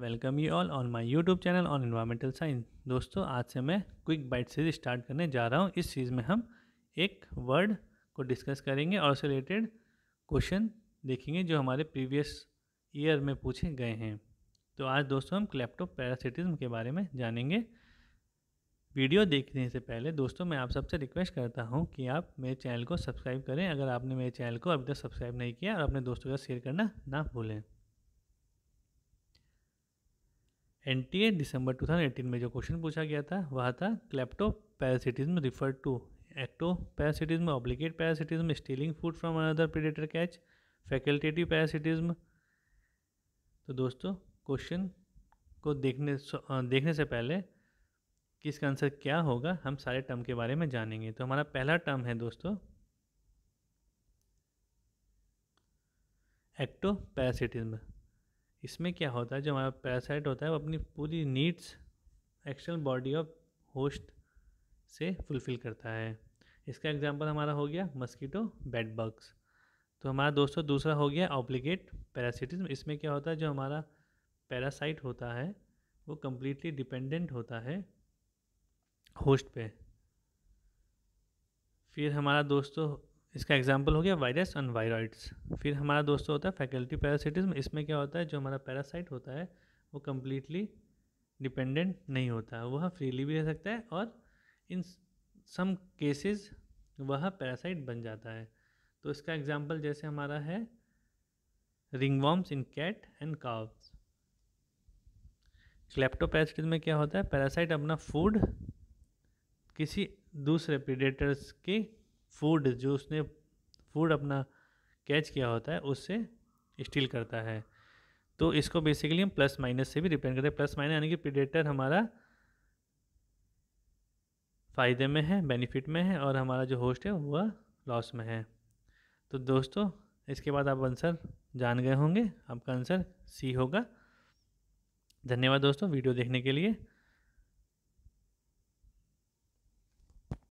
welcome you all on my YouTube channel on environmental science दोस्तों आज से मैं क्विक बाइट सीरीज स्टार्ट करने जा रहा हूँ इस सीरीज़ में हम एक वर्ड को डिस्कस करेंगे और उससे रिलेटेड क्वेश्चन देखेंगे जो हमारे प्रीवियस ईयर में पूछे गए हैं तो आज दोस्तों हम क्लेप्टो पैरासिटिज्म के बारे में जानेंगे वीडियो देखने से पहले दोस्तों मैं आप सबसे रिक्वेस्ट करता हूँ कि आप मेरे चैनल को सब्सक्राइब करें अगर आपने मेरे चैनल को अभी तक सब्सक्राइब नहीं किया और अपने दोस्तों के साथ शेयर करना ना भूलें एन टी ए दिसंबर 2018 में जो क्वेश्चन पूछा गया था वह था klepto parasitism refer to ecto parasitism obligate parasitism stealing food from another predator catch facultative parasitism तो दोस्तों क्वेश्चन को देखने देखने से पहले कि इसका आंसर क्या होगा हम सारे टर्म के बारे में जानेंगे तो हमारा पहला टर्म है दोस्तों एक्टो पैरासिटिज्म इसमें क्या होता है जो हमारा पैरासाइट होता है वो अपनी पूरी needs external body of host से फुलफ़िल करता है इसका एग्जांपल हमारा हो गया मस्कीटो बेड बग्स तो हमारा दोस्तों दूसरा हो गया ऑब्लिगेट पैरासिटिज्म इसमें क्या होता है जो हमारा पैरासाइट होता है वो कम्प्लीटली डिपेंडेंट होता है होस्ट पे फिर हमारा दोस्तों इसका एग्जाम्पल हो गया वायरस और वायरॉइड्स फिर हमारा दोस्तों होता है फैकल्टी पैरासिटिज्म इसमें क्या होता है जो हमारा पैरासाइट होता है वो कम्प्लीटली डिपेंडेंट नहीं होता वह फ्रीली भी रह सकता है और इन सम केसेस वह पैरासाइट बन जाता है तो इसका एग्जाम्पल जैसे हमारा है ringworms in cat and cows kleptoparasitism में क्या होता है पैरासाइट अपना फूड किसी दूसरे प्रीडेटर्स के फूड जो उसने फूड अपना कैच किया होता है उससे स्टील करता है तो इसको बेसिकली हम प्लस माइनस से भी डिपेंड करते हैं प्लस माइनस यानी कि प्रिडेटर हमारा फ़ायदे में है बेनिफिट में है और हमारा जो होस्ट है वह लॉस में है तो दोस्तों इसके बाद आप आंसर जान गए होंगे आपका आंसर सी होगा धन्यवाद दोस्तों वीडियो देखने के लिए